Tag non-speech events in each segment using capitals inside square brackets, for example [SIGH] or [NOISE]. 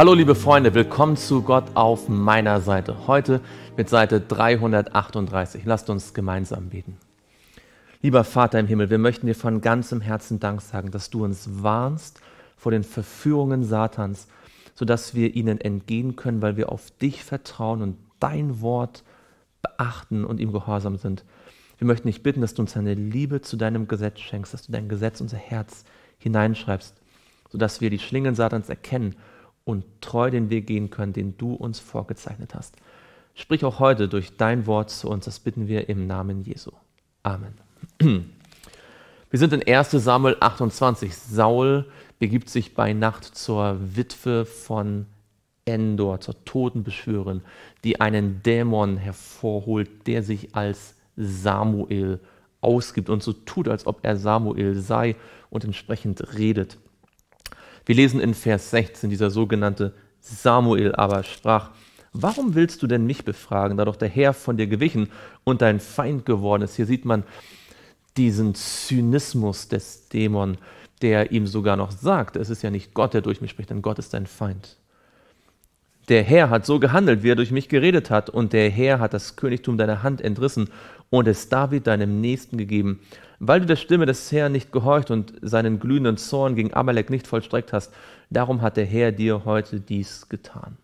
Hallo liebe Freunde, willkommen zu Gott auf meiner Seite. Heute mit Seite 338. Lasst uns gemeinsam beten. Lieber Vater im Himmel, wir möchten dir von ganzem Herzen Dank sagen, dass du uns warnst vor den Verführungen Satans, sodass wir ihnen entgehen können, weil wir auf dich vertrauen und dein Wort beachten und ihm gehorsam sind. Wir möchten dich bitten, dass du uns deine Liebe zu deinem Gesetz schenkst, dass du dein Gesetz unser Herz hineinschreibst, sodass wir die Schlingen Satans erkennen und treu den Weg gehen können, den du uns vorgezeichnet hast. Sprich auch heute durch dein Wort zu uns, das bitten wir im Namen Jesu. Amen. [CLEARS THROAT] Wir sind in 1 Samuel 28. Saul begibt sich bei Nacht zur Witwe von Endor, zur Totenbeschwörerin, die einen Dämon hervorholt, der sich als Samuel ausgibt und so tut, als ob er Samuel sei und entsprechend redet. Wir lesen in Vers 16, dieser sogenannte Samuel aber sprach, warum willst du denn mich befragen, da doch der Herr von dir gewichen und dein Feind geworden ist? Hier sieht man diesen Zynismus des Dämon, der ihm sogar noch sagt, es ist ja nicht Gott, der durch mich spricht, denn Gott ist dein Feind. Der Herr hat so gehandelt, wie er durch mich geredet hat, und der Herr hat das Königtum deiner Hand entrissen und es David deinem Nächsten gegeben, weil du der Stimme des Herrn nicht gehorcht und seinen glühenden Zorn gegen Amalek nicht vollstreckt hast. Darum hat der Herr dir heute dies getan.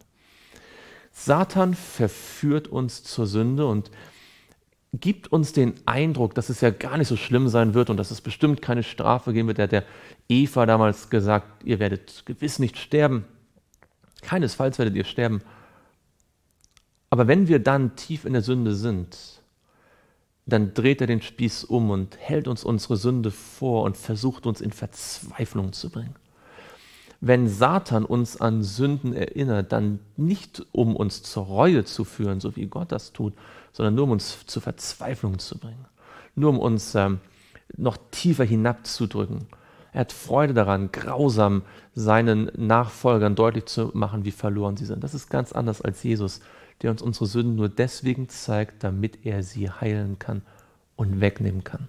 Satan verführt uns zur Sünde und gibt uns den Eindruck, dass es ja gar nicht so schlimm sein wird und dass es bestimmt keine Strafe geben wird. Er hat der Eva damals gesagt, ihr werdet gewiss nicht sterben. Keinesfalls werdet ihr sterben. Aber wenn wir dann tief in der Sünde sind, dann dreht er den Spieß um und hält uns unsere Sünde vor und versucht uns in Verzweiflung zu bringen. Wenn Satan uns an Sünden erinnert, dann nicht um uns zur Reue zu führen, so wie Gott das tut, sondern nur um uns zur Verzweiflung zu bringen, nur um uns ähm, noch tiefer hinabzudrücken. Er hat Freude daran, grausam seinen Nachfolgern deutlich zu machen, wie verloren sie sind. Das ist ganz anders als Jesus, der uns unsere Sünden nur deswegen zeigt, damit er sie heilen kann und wegnehmen kann.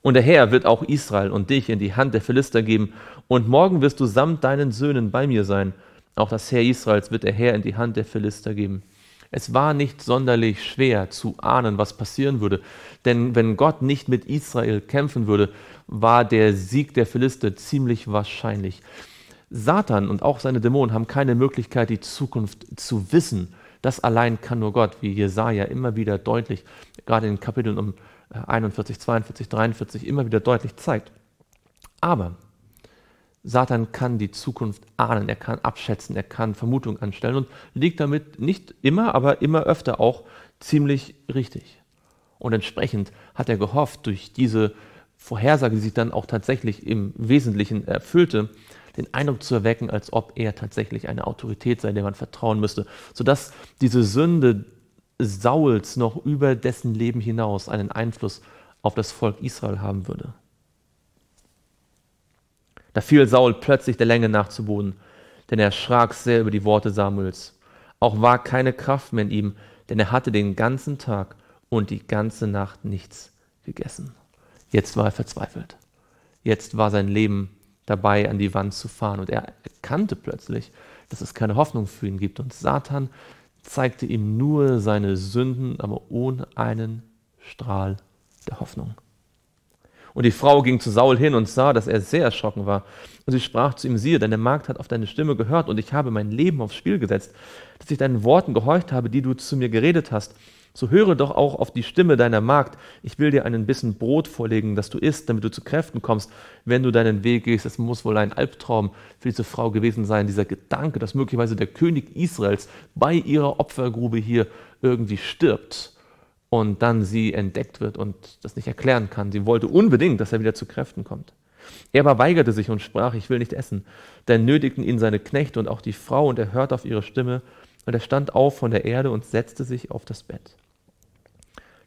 Und der Herr wird auch Israel und dich in die Hand der Philister geben, und morgen wirst du samt deinen Söhnen bei mir sein. Auch das Herr Israels wird der Herr in die Hand der Philister geben. Es war nicht sonderlich schwer zu ahnen, was passieren würde, denn wenn Gott nicht mit Israel kämpfen würde, war der Sieg der Philister ziemlich wahrscheinlich. Satan und auch seine Dämonen haben keine Möglichkeit, die Zukunft zu wissen. Das allein kann nur Gott, wie Jesaja immer wieder deutlich, gerade in Kapiteln um 41, 42, 43 immer wieder deutlich zeigt. Aber Satan kann die Zukunft ahnen, er kann abschätzen, er kann Vermutungen anstellen und liegt damit nicht immer, aber immer öfter auch ziemlich richtig. Und entsprechend hat er gehofft, durch diese Vorhersage, die sich dann auch tatsächlich im Wesentlichen erfüllte, den Eindruck zu erwecken, als ob er tatsächlich eine Autorität sei, der man vertrauen müsste, sodass diese Sünde Sauls noch über dessen Leben hinaus einen Einfluss auf das Volk Israel haben würde. Da fiel Saul plötzlich der Länge nach zu Boden, denn er erschrak sehr über die Worte Samuels. Auch war keine Kraft mehr in ihm, denn er hatte den ganzen Tag und die ganze Nacht nichts gegessen. Jetzt war er verzweifelt. Jetzt war sein Leben dabei, an die Wand zu fahren. Und er erkannte plötzlich, dass es keine Hoffnung für ihn gibt. Und Satan zeigte ihm nur seine Sünden, aber ohne einen Strahl der Hoffnung. Und die Frau ging zu Saul hin und sah, dass er sehr erschrocken war. Und sie sprach zu ihm, siehe, deine Magd hat auf deine Stimme gehört und ich habe mein Leben aufs Spiel gesetzt, dass ich deinen Worten gehorcht habe, die du zu mir geredet hast. So höre doch auch auf die Stimme deiner Magd. Ich will dir einen Bissen Brot vorlegen, das du isst, damit du zu Kräften kommst, wenn du deinen Weg gehst. Es muss wohl ein Albtraum für diese Frau gewesen sein, dieser Gedanke, dass möglicherweise der König Israels bei ihrer Opfergrube hier irgendwie stirbt und dann sie entdeckt wird und das nicht erklären kann. Sie wollte unbedingt, dass er wieder zu Kräften kommt. Er aber weigerte sich und sprach, ich will nicht essen. Dann nötigten ihn seine Knechte und auch die Frau, und er hörte auf ihre Stimme und er stand auf von der Erde und setzte sich auf das Bett.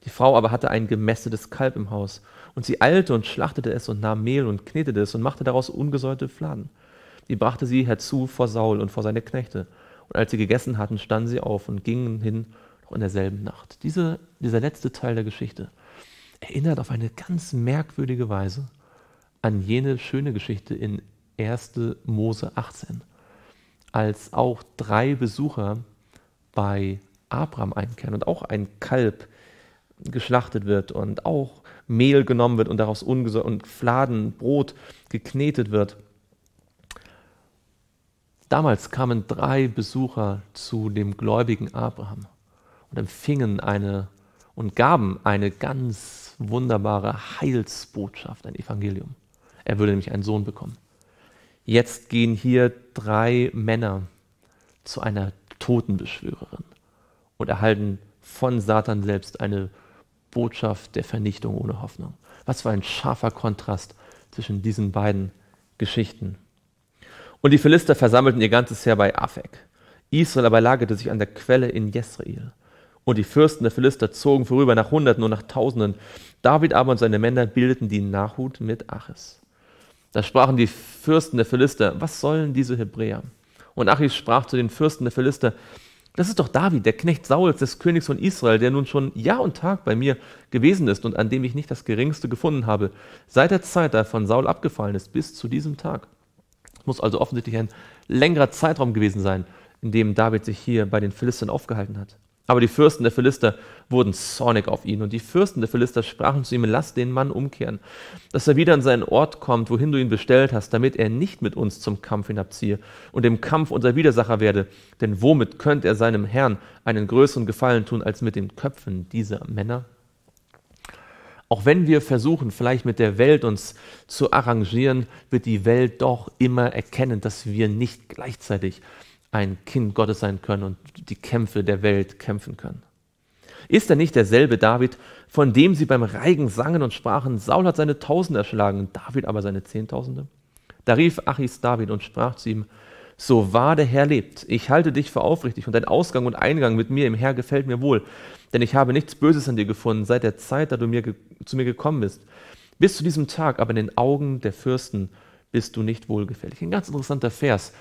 Die Frau aber hatte ein gemästetes Kalb im Haus, und sie eilte und schlachtete es und nahm Mehl und knetete es und machte daraus ungesäuerte Fladen. Die brachte sie herzu vor Saul und vor seine Knechte. Und als sie gegessen hatten, standen sie auf und gingen hin, noch in derselben Nacht. Diese, dieser letzte Teil der Geschichte erinnert auf eine ganz merkwürdige Weise an jene schöne Geschichte in 1. Mose 18 als auch drei Besucher bei Abraham einkehren und auch ein Kalb geschlachtet wird und auch Mehl genommen wird und daraus ungesund und Fladen, Brot geknetet wird. Damals kamen drei Besucher zu dem gläubigen Abraham und empfingen eine und gaben eine ganz wunderbare Heilsbotschaft, ein Evangelium. Er würde nämlich einen Sohn bekommen. Jetzt gehen hier drei Männer zu einer Totenbeschwörerin und erhalten von Satan selbst eine Botschaft der Vernichtung ohne Hoffnung. Was für ein scharfer Kontrast zwischen diesen beiden Geschichten. Und die Philister versammelten ihr ganzes Heer bei Afek. Israel aber lagerte sich an der Quelle in Jezreel. Und die Fürsten der Philister zogen vorüber nach Hunderten und nach Tausenden. David aber und seine Männer bildeten die Nachhut mit Achis. Da sprachen die Fürsten der Philister, was sollen diese Hebräer? Und Achish sprach zu den Fürsten der Philister, das ist doch David, der Knecht Sauls, des Königs von Israel, der nun schon Jahr und Tag bei mir gewesen ist und an dem ich nicht das geringste gefunden habe, seit der Zeit, da er von Saul abgefallen ist, bis zu diesem Tag. Es muss also offensichtlich ein längerer Zeitraum gewesen sein, in dem David sich hier bei den Philistern aufgehalten hat. Aber die Fürsten der Philister wurden zornig auf ihn, und die Fürsten der Philister sprachen zu ihm, lass den Mann umkehren, dass er wieder an seinen Ort kommt, wohin du ihn bestellt hast, damit er nicht mit uns zum Kampf hinabziehe und im Kampf unser Widersacher werde, denn womit könnte er seinem Herrn einen größeren Gefallen tun als mit den Köpfen dieser Männer? Auch wenn wir versuchen, vielleicht mit der Welt uns zu arrangieren, wird die Welt doch immer erkennen, dass wir nicht gleichzeitig ein Kind Gottes sein können und die Kämpfe der Welt kämpfen können. Ist er nicht derselbe David, von dem sie beim Reigen sangen und sprachen, Saul hat seine Tausende erschlagen, David aber seine Zehntausende? Da rief Achis David und sprach zu ihm, so wahr der Herr lebt, ich halte dich für aufrichtig und dein Ausgang und Eingang mit mir im Herr gefällt mir wohl, denn ich habe nichts Böses an dir gefunden seit der Zeit, da du mir zu mir gekommen bist. Bis zu diesem Tag aber in den Augen der Fürsten bist du nicht wohlgefällig. Ein ganz interessanter Vers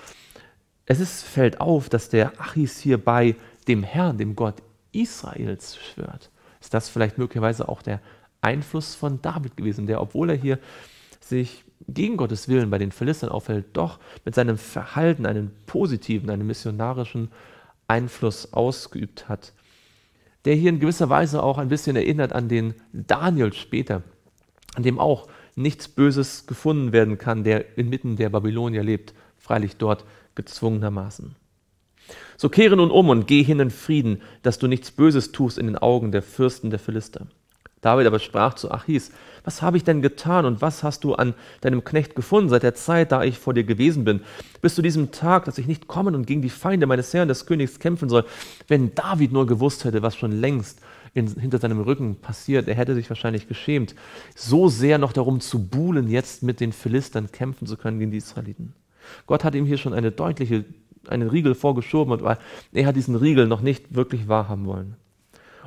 es ist, fällt auf, dass der Achis hier bei dem Herrn, dem Gott Israels schwört. Ist das vielleicht möglicherweise auch der Einfluss von David gewesen, der, obwohl er hier sich gegen Gottes Willen bei den Philistern aufhält, doch mit seinem Verhalten einen positiven, einen missionarischen Einfluss ausgeübt hat. Der hier in gewisser Weise auch ein bisschen erinnert an den Daniel später, an dem auch nichts Böses gefunden werden kann, der inmitten der Babylonier lebt, freilich dort gezwungenermaßen. So kehre nun um und geh hin in Frieden, dass du nichts Böses tust in den Augen der Fürsten der Philister. David aber sprach zu Achis, was habe ich denn getan und was hast du an deinem Knecht gefunden seit der Zeit, da ich vor dir gewesen bin, bis zu diesem Tag, dass ich nicht kommen und gegen die Feinde meines Herrn des Königs kämpfen soll? Wenn David nur gewusst hätte, was schon längst in, hinter seinem Rücken passiert, er hätte sich wahrscheinlich geschämt, so sehr noch darum zu buhlen, jetzt mit den Philistern kämpfen zu können gegen die Israeliten. Gott hat ihm hier schon eine deutliche, einen Riegel vorgeschoben, und er hat diesen Riegel noch nicht wirklich wahrhaben wollen.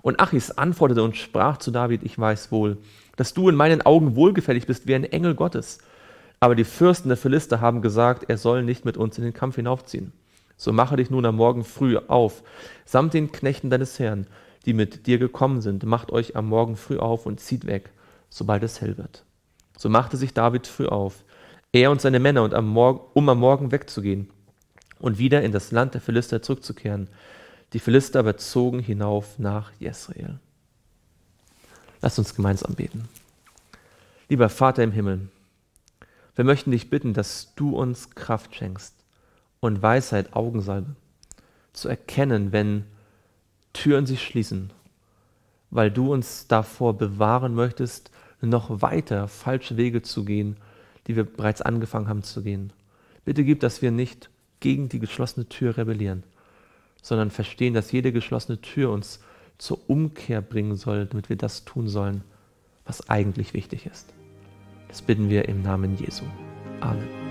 Und Achis antwortete und sprach zu David, ich weiß wohl, dass du in meinen Augen wohlgefällig bist wie ein Engel Gottes. Aber die Fürsten der Philister haben gesagt, er soll nicht mit uns in den Kampf hinaufziehen. So mache dich nun am Morgen früh auf, samt den Knechten deines Herrn, die mit dir gekommen sind. Macht euch am Morgen früh auf und zieht weg, sobald es hell wird. So machte sich David früh auf, er und seine Männer, und am Morgen, um am Morgen wegzugehen und wieder in das Land der Philister zurückzukehren. Die Philister aber zogen hinauf nach Jezreel. Lass uns gemeinsam beten. Lieber Vater im Himmel, wir möchten dich bitten, dass du uns Kraft schenkst und Weisheit, Augensalbe, zu erkennen, wenn Türen sich schließen, weil du uns davor bewahren möchtest, noch weiter falsche Wege zu gehen die wir bereits angefangen haben zu gehen. Bitte gib, dass wir nicht gegen die geschlossene Tür rebellieren, sondern verstehen, dass jede geschlossene Tür uns zur Umkehr bringen soll, damit wir das tun sollen, was eigentlich wichtig ist. Das bitten wir im Namen Jesu. Amen.